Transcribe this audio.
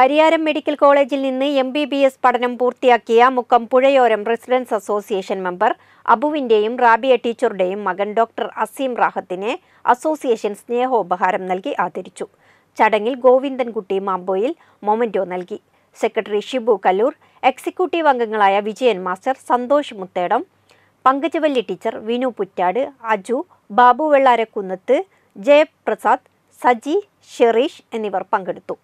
Pariyaram medical കോളേജിൽ നിന്ന് M B B S പഠനം പൂർത്തിയാക്കിയ Mukkam Puzhayoram residence association member അബുവിൻ്റെയും റാബിയ ടീച്ചറുടെയും മകൻ ഡോക്ടർ അസീം റാഹത്തിനെ അസോസിയേഷൻ സ്നേഹോപഹാരം നൽകി ആദരിച്ചു ചടങ്ങിൽ ഗോവിന്ദൻകുട്ടി മാമ്പോയിൽ മൊമൻറ്റോ നൽകി സെക്രട്ടറി ഷിബു കല്ലൂർ എക്സിക്യൂട്ടീവ് അംഗങ്ങളായ വിജയൻ മാസ്റ്റർ സന്തോഷ് മുത്തേടം പങ്കജവല്ലി ടീച്ചർ വിനു പുറ്റാട് അജു ബാബു വെള്ളാരക്കുന്നത്ത് ജയപ്രസാദ് സജി ഷെറീഷ് എന്നിവർ പങ്കെടുത്തു